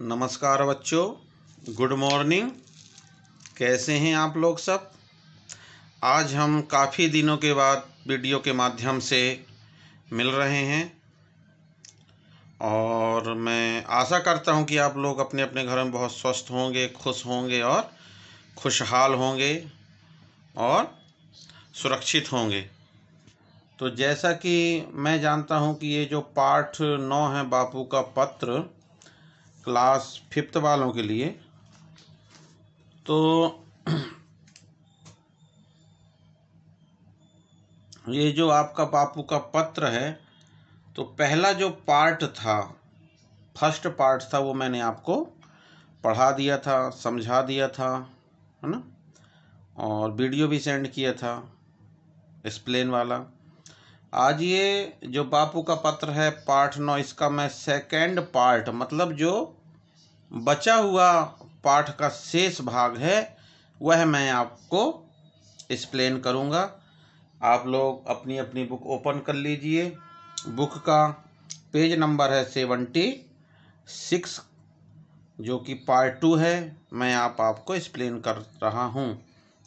नमस्कार बच्चों good morning कैसे हैं आप लोग सब आज हम काफ़ी दिनों के बाद वीडियो के माध्यम से मिल रहे हैं और मैं आशा करता हूं कि आप लोग अपने अपने घर में बहुत स्वस्थ होंगे खुश होंगे और खुशहाल होंगे और सुरक्षित होंगे तो जैसा कि मैं जानता हूं कि ये जो पाठ नौ है बापू का पत्र क्लास फिफ्थ वालों के लिए तो ये जो आपका बापू का पत्र है तो पहला जो पार्ट था फर्स्ट पार्ट था वो मैंने आपको पढ़ा दिया था समझा दिया था है ना और वीडियो भी सेंड किया था एक्सप्लेन वाला आज ये जो बापू का पत्र है पार्ट नौ इसका मैं सेकंड पार्ट मतलब जो बचा हुआ पाठ का शेष भाग है वह मैं आपको एक्सप्लेन करूँगा आप लोग अपनी अपनी बुक ओपन कर लीजिए बुक का पेज नंबर है सेवेंटी सिक्स जो कि पार्ट टू है मैं आप आपको एक्सप्लेन कर रहा हूँ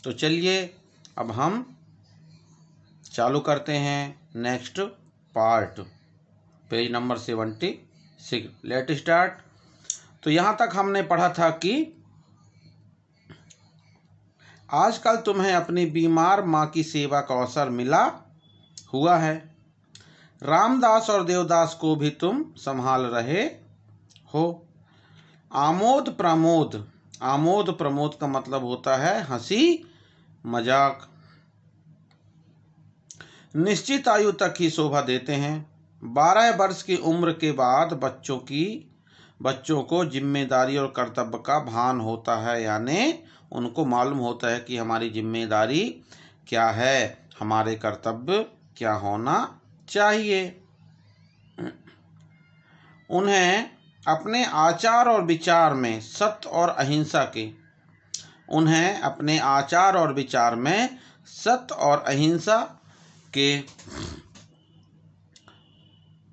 तो चलिए अब हम चालू करते हैं next part page number seventy six let start तो यहाँ तक हमने पढ़ा था कि आजकल तुम्हें अपनी बीमार माँ की सेवा का अवसर मिला हुआ है रामदास और देवदास को भी तुम संभाल रहे हो आमोद प्रमोद आमोद प्रमोद का मतलब होता है हंसी मजाक निश्चित आयु तक ही शोभा देते हैं बारह वर्ष की उम्र के बाद बच्चों की बच्चों को जिम्मेदारी और कर्तव्य का भान होता है यानी उनको मालूम होता है कि हमारी जिम्मेदारी क्या है हमारे कर्तव्य क्या होना चाहिए उन्हें अपने आचार और विचार में सत्य और अहिंसा के उन्हें अपने आचार और विचार में सत्य और अहिंसा के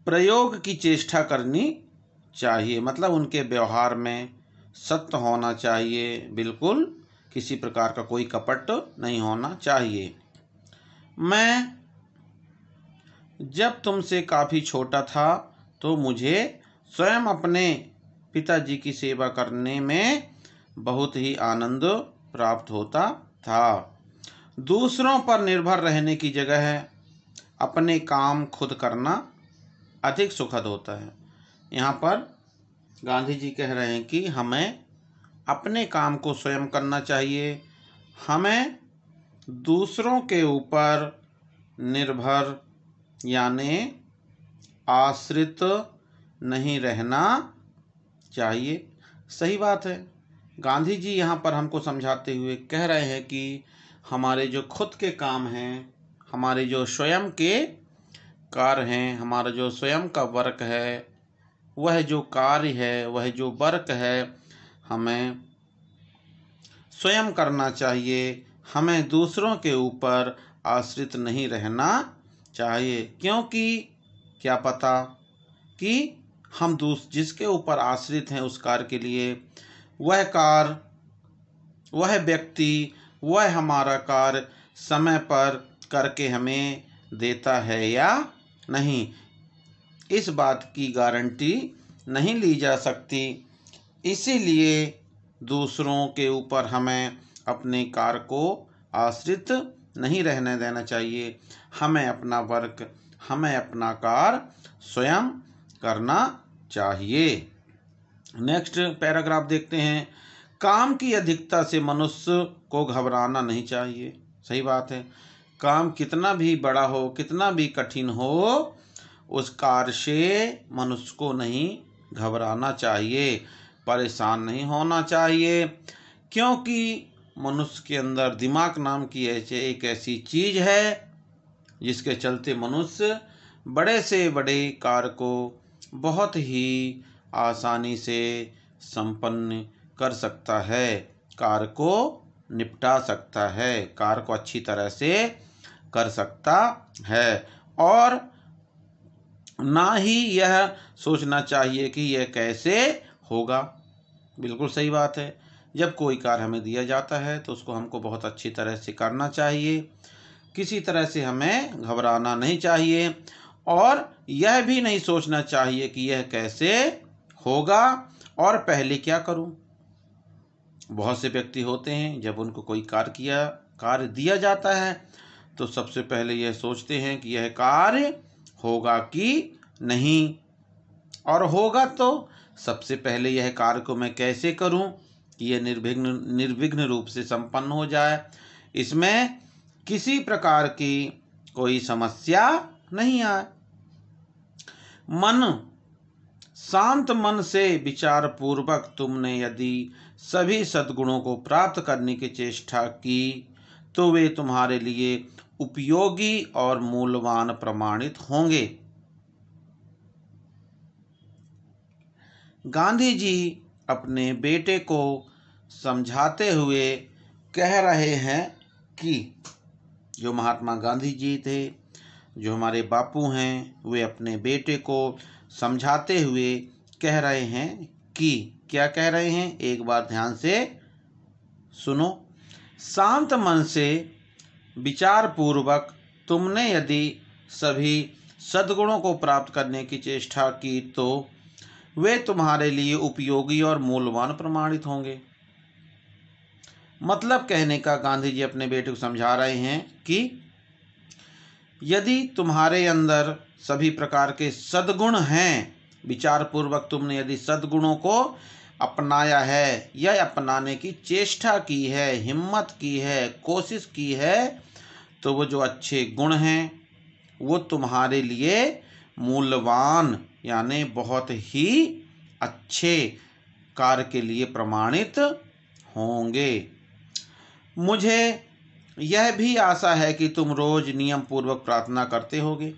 प्रयोग की चेष्टा करनी चाहिए मतलब उनके व्यवहार में सत्य होना चाहिए बिल्कुल किसी प्रकार का कोई कपट नहीं होना चाहिए मैं जब तुमसे काफ़ी छोटा था तो मुझे स्वयं अपने पिताजी की सेवा करने में बहुत ही आनंद प्राप्त होता था दूसरों पर निर्भर रहने की जगह है अपने काम खुद करना अधिक सुखद होता है यहाँ पर गांधी जी कह रहे हैं कि हमें अपने काम को स्वयं करना चाहिए हमें दूसरों के ऊपर निर्भर यानि आश्रित नहीं रहना चाहिए सही बात है गांधी जी यहाँ पर हमको समझाते हुए कह रहे हैं कि हमारे जो खुद के काम हैं हमारे जो स्वयं के कार्य हैं हमारा जो स्वयं का वर्क है वह जो कार्य है वह जो वर्क है हमें स्वयं करना चाहिए हमें दूसरों के ऊपर आश्रित नहीं रहना चाहिए क्योंकि क्या पता कि हम दूस जिसके ऊपर आश्रित हैं उस कार्य के लिए वह कार वह व्यक्ति वह हमारा कार्य समय पर करके हमें देता है या नहीं इस बात की गारंटी नहीं ली जा सकती इसीलिए दूसरों के ऊपर हमें अपने कार्य को आश्रित नहीं रहने देना चाहिए हमें अपना वर्क हमें अपना कार स्वयं करना चाहिए नेक्स्ट पैराग्राफ देखते हैं काम की अधिकता से मनुष्य को घबराना नहीं चाहिए सही बात है काम कितना भी बड़ा हो कितना भी कठिन हो उस कार्य से मनुष्य को नहीं घबराना चाहिए परेशान नहीं होना चाहिए क्योंकि मनुष्य के अंदर दिमाग नाम की ऐसे एक ऐसी चीज़ है जिसके चलते मनुष्य बड़े से बड़े कार्य को बहुत ही आसानी से संपन्न कर सकता है कार्य को निपटा सकता है कार्य को अच्छी तरह से कर सकता है और ना ही यह सोचना चाहिए कि यह कैसे होगा बिल्कुल सही बात है जब कोई कार्य हमें दिया जाता है तो उसको हमको बहुत अच्छी तरह से करना चाहिए किसी तरह से हमें घबराना नहीं चाहिए और यह भी नहीं सोचना चाहिए कि यह कैसे होगा और पहले क्या करूं बहुत से व्यक्ति होते हैं जब उनको कोई कार्य किया कार्य दिया जाता है तो सबसे पहले यह सोचते हैं कि यह कार्य होगा कि नहीं और होगा तो सबसे पहले यह कार्य को मैं कैसे करूं कि यह निर्विघ्न निर्विघ्न रूप से संपन्न हो जाए इसमें किसी प्रकार की कोई समस्या नहीं आए मन शांत मन से विचार पूर्वक तुमने यदि सभी सद्गुणों को प्राप्त करने की चेष्टा की तो वे तुम्हारे लिए उपयोगी और मूल्यवान प्रमाणित होंगे गांधी जी अपने बेटे को समझाते हुए कह रहे हैं कि जो महात्मा गांधी जी थे जो हमारे बापू हैं वे अपने बेटे को समझाते हुए कह रहे हैं कि क्या कह रहे हैं एक बार ध्यान से सुनो शांत मन से विचार पूर्वक तुमने यदि सभी सद्गुणों को प्राप्त करने की चेष्टा की तो वे तुम्हारे लिए उपयोगी और मूल्यवान प्रमाणित होंगे मतलब कहने का गांधी जी अपने बेटे को समझा रहे हैं कि यदि तुम्हारे अंदर सभी प्रकार के सद्गुण हैं विचारपूर्वक तुमने यदि सद्गुणों को अपनाया है या अपनाने की चेष्टा की है हिम्मत की है कोशिश की है तो वो जो अच्छे गुण हैं वो तुम्हारे लिए मूल्यवान यानी बहुत ही अच्छे कार्य के लिए प्रमाणित होंगे मुझे यह भी आशा है कि तुम रोज नियम पूर्वक प्रार्थना करते होगे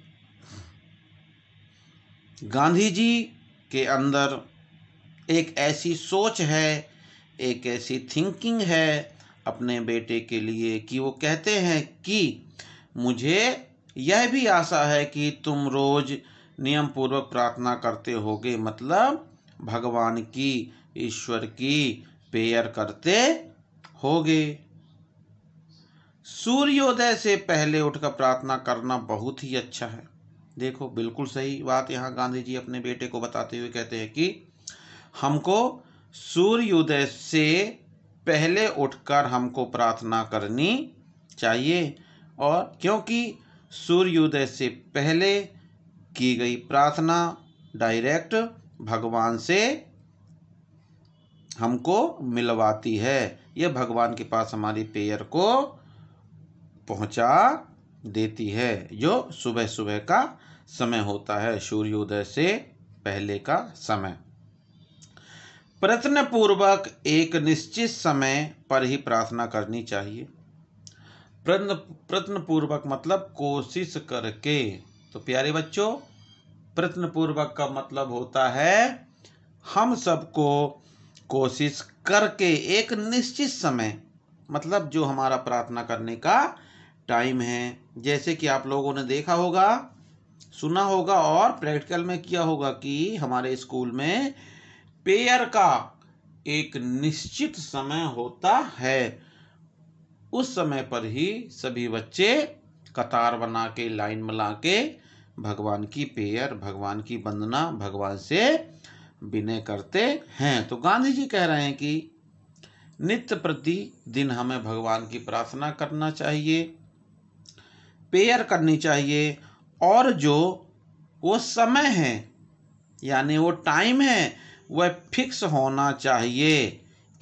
गांधी जी के अंदर एक ऐसी सोच है एक ऐसी थिंकिंग है अपने बेटे के लिए कि वो कहते हैं कि मुझे यह भी आशा है कि तुम रोज़ नियम पूर्वक प्रार्थना करते होगे मतलब भगवान की ईश्वर की पेयर करते होगे सूर्योदय से पहले उठकर प्रार्थना करना बहुत ही अच्छा है देखो बिल्कुल सही बात यहाँ गांधी जी अपने बेटे को बताते हुए कहते हैं कि हमको सूर्योदय से पहले उठकर हमको प्रार्थना करनी चाहिए और क्योंकि सूर्योदय से पहले की गई प्रार्थना डायरेक्ट भगवान से हमको मिलवाती है यह भगवान के पास हमारी पेयर को पहुंचा देती है जो सुबह सुबह का समय होता है सूर्योदय से पहले का समय प्रयत्न पूर्वक एक निश्चित समय पर ही प्रार्थना करनी चाहिए प्रत्न प्रत्न पूर्वक मतलब कोशिश करके तो प्यारे बच्चों प्रत्न पूर्वक का मतलब होता है हम सबको कोशिश करके एक निश्चित समय मतलब जो हमारा प्रार्थना करने का टाइम है जैसे कि आप लोगों ने देखा होगा सुना होगा और प्रैक्टिकल में किया होगा कि हमारे स्कूल में पेयर का एक निश्चित समय होता है उस समय पर ही सभी बच्चे कतार बना के लाइन बना के भगवान की पेयर भगवान की वंदना भगवान से विनय करते हैं तो गांधी जी कह रहे हैं कि नित्य प्रति दिन हमें भगवान की प्रार्थना करना चाहिए पेयर करनी चाहिए और जो वो समय है यानी वो टाइम है वह फिक्स होना चाहिए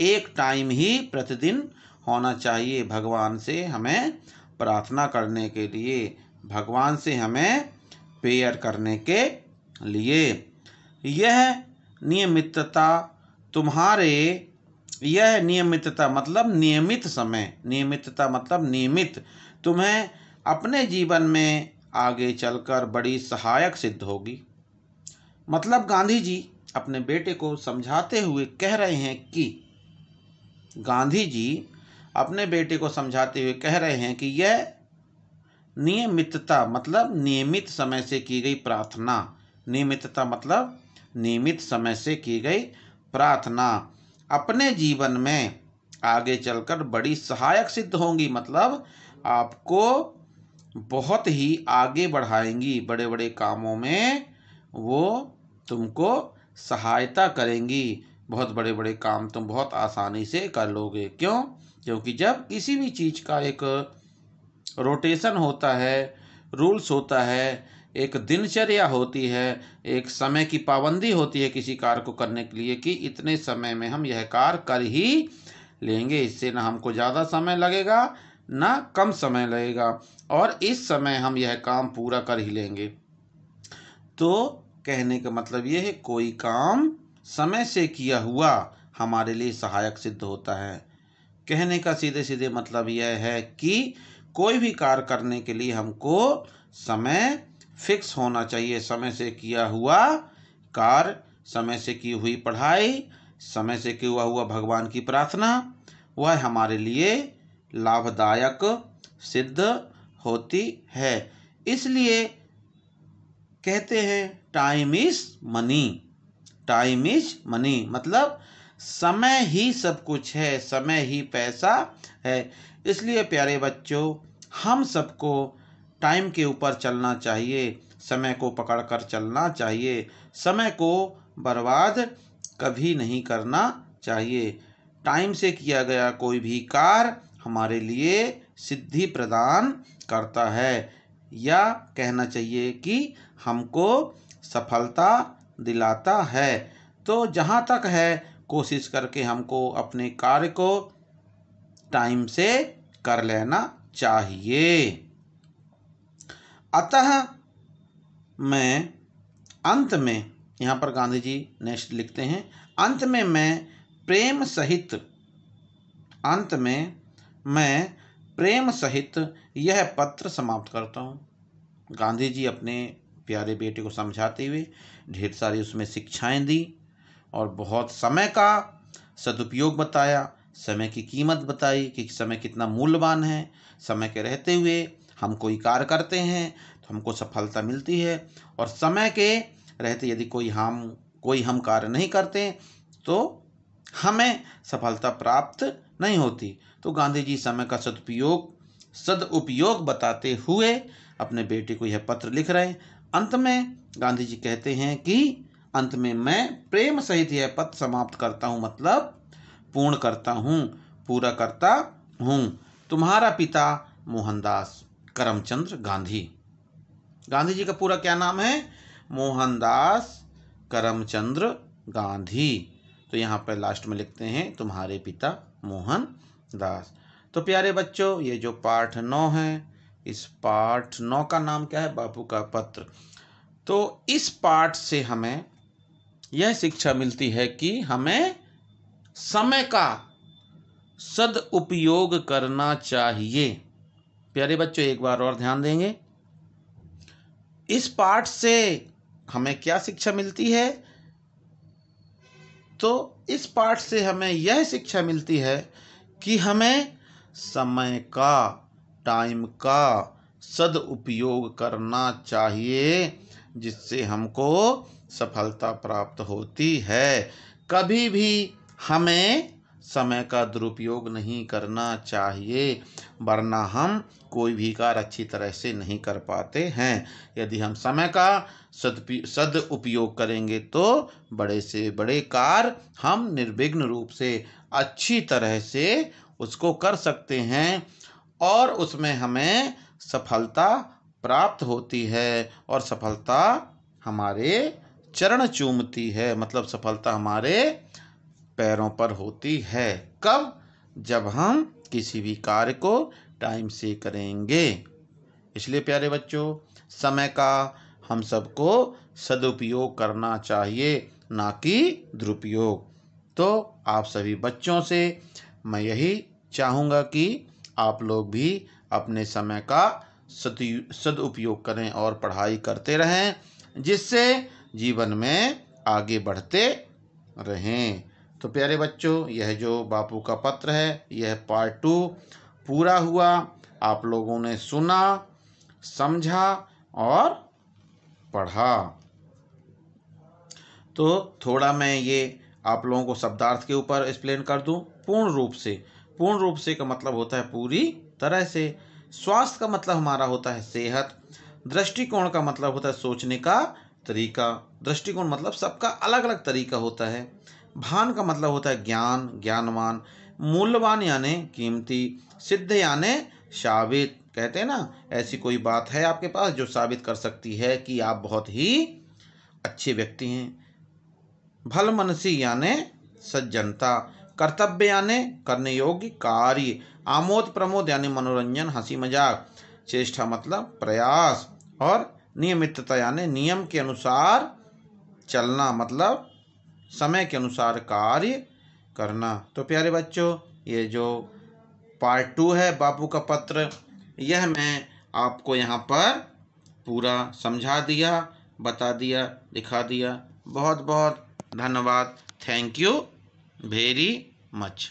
एक टाइम ही प्रतिदिन होना चाहिए भगवान से हमें प्रार्थना करने के लिए भगवान से हमें प्रेयर करने के लिए यह नियमितता तुम्हारे यह नियमितता मतलब नियमित समय नियमितता मतलब नियमित तुम्हें अपने जीवन में आगे चलकर बड़ी सहायक सिद्ध होगी मतलब गांधी जी अपने बेटे को समझाते हुए कह रहे हैं कि गांधी जी अपने बेटे को समझाते हुए कह रहे हैं कि यह नियमितता मतलब नियमित समय से की गई प्रार्थना नियमितता मतलब नियमित समय से की गई प्रार्थना अपने जीवन में आगे चलकर बड़ी सहायक सिद्ध होंगी मतलब आपको बहुत ही आगे बढ़ाएंगी बड़े बड़े कामों में वो तुमको सहायता करेंगी बहुत बड़े बड़े काम तुम बहुत आसानी से कर लोगे क्यों क्योंकि जब किसी भी चीज़ का एक रोटेशन होता है रूल्स होता है एक दिनचर्या होती है एक समय की पाबंदी होती है किसी कार्य को करने के लिए कि इतने समय में हम यह कार्य कर ही लेंगे इससे ना हमको ज़्यादा समय लगेगा ना कम समय लगेगा और इस समय हम यह काम पूरा कर ही लेंगे तो कहने का मतलब यह है कोई काम समय से किया हुआ हमारे लिए सहायक सिद्ध होता है कहने का सीधे सीधे मतलब यह है कि कोई भी कार्य करने के लिए हमको समय फिक्स होना चाहिए समय से किया हुआ कार्य समय से की हुई पढ़ाई समय से किया हुआ हुआ भगवान की प्रार्थना वह हमारे लिए लाभदायक सिद्ध होती है इसलिए कहते हैं time is money time is money मतलब समय ही सब कुछ है समय ही पैसा है इसलिए प्यारे बच्चों हम सबको टाइम के ऊपर चलना चाहिए समय को पकड़ कर चलना चाहिए समय को बर्बाद कभी नहीं करना चाहिए टाइम से किया गया कोई भी कार्य हमारे लिए सिद्धि प्रदान करता है या कहना चाहिए कि हमको सफलता दिलाता है तो जहाँ तक है कोशिश करके हमको अपने कार्य को टाइम से कर लेना चाहिए अतः मैं अंत में यहाँ पर गांधी जी नेक्स्ट लिखते हैं अंत में मैं प्रेम सहित अंत में मैं प्रेम सहित यह पत्र समाप्त करता हूँ गांधी जी अपने प्यारे बेटे को समझाते हुए ढेर सारी उसमें शिक्षाएं दी और बहुत समय का सदुपयोग बताया समय की कीमत बताई कि समय कितना मूल्यवान है समय के रहते हुए हम कोई कार्य करते हैं तो हमको सफलता मिलती है और समय के रहते यदि कोई हम कोई हम कार्य नहीं करते तो हमें सफलता प्राप्त नहीं होती तो गांधी जी समय का सदुपयोग सदउपयोग बताते हुए अपने बेटे को यह पत्र लिख रहे हैं अंत में गांधी जी कहते हैं कि अंत में मैं प्रेम सहित यह पद समाप्त करता हूँ मतलब पूर्ण करता हूँ पूरा करता हूँ तुम्हारा पिता मोहनदास करमचंद्र गांधी गांधी जी का पूरा क्या नाम है मोहनदास करमचंद्र गांधी तो यहाँ पर लास्ट में लिखते हैं तुम्हारे पिता मोहनदास तो प्यारे बच्चों ये जो पाठ नौ है इस पाठ नौ का नाम क्या है बापू का पत्र तो इस पाठ से हमें यह शिक्षा मिलती है कि हमें समय का सदउपयोग करना चाहिए प्यारे बच्चों एक बार और ध्यान देंगे इस पाठ से हमें क्या शिक्षा मिलती है तो इस पाठ से हमें यह शिक्षा मिलती है कि हमें समय का टाइम का सदउपयोग करना चाहिए जिससे हमको सफलता प्राप्त होती है कभी भी हमें समय का दुरुपयोग नहीं करना चाहिए वरना हम कोई भी कार्य अच्छी तरह से नहीं कर पाते हैं यदि हम समय का सद सदउपयोग करेंगे तो बड़े से बड़े कार्य हम निर्विघ्न रूप से अच्छी तरह से उसको कर सकते हैं और उसमें हमें सफलता प्राप्त होती है और सफलता हमारे चरण चूमती है मतलब सफलता हमारे पैरों पर होती है कब जब हम किसी भी कार्य को टाइम से करेंगे इसलिए प्यारे बच्चों समय का हम सबको सदुपयोग करना चाहिए ना कि दुरुपयोग तो आप सभी बच्चों से मैं यही चाहूँगा कि आप लोग भी अपने समय का सदुपयोग करें और पढ़ाई करते रहें जिससे जीवन में आगे बढ़ते रहें तो प्यारे बच्चों यह जो बापू का पत्र है यह पार्ट टू पूरा हुआ आप लोगों ने सुना समझा और पढ़ा तो थोड़ा मैं ये आप लोगों को शब्दार्थ के ऊपर एक्सप्लेन कर दूं पूर्ण रूप से पूर्ण रूप से का मतलब होता है पूरी तरह से स्वास्थ्य का मतलब हमारा होता है सेहत दृष्टिकोण का मतलब होता है सोचने का तरीका दृष्टिकोण मतलब सबका अलग अलग तरीका होता है भान का मतलब होता है ज्ञान ज्ञानवान मूल्यवान यानि कीमती सिद्ध यानि साबित कहते हैं ना ऐसी कोई बात है आपके पास जो साबित कर सकती है कि आप बहुत ही अच्छे व्यक्ति हैं भल मनसी यानि सज्जनता कर्तव्य यानी करने योग्य कार्य आमोद प्रमोद यानी मनोरंजन हंसी मजाक चेष्टा मतलब प्रयास और नियमितता यानी नियम के अनुसार चलना मतलब समय के अनुसार कार्य करना तो प्यारे बच्चों ये जो पार्ट टू है बापू का पत्र यह मैं आपको यहाँ पर पूरा समझा दिया बता दिया दिखा दिया बहुत बहुत धन्यवाद थैंक यू वेरी मच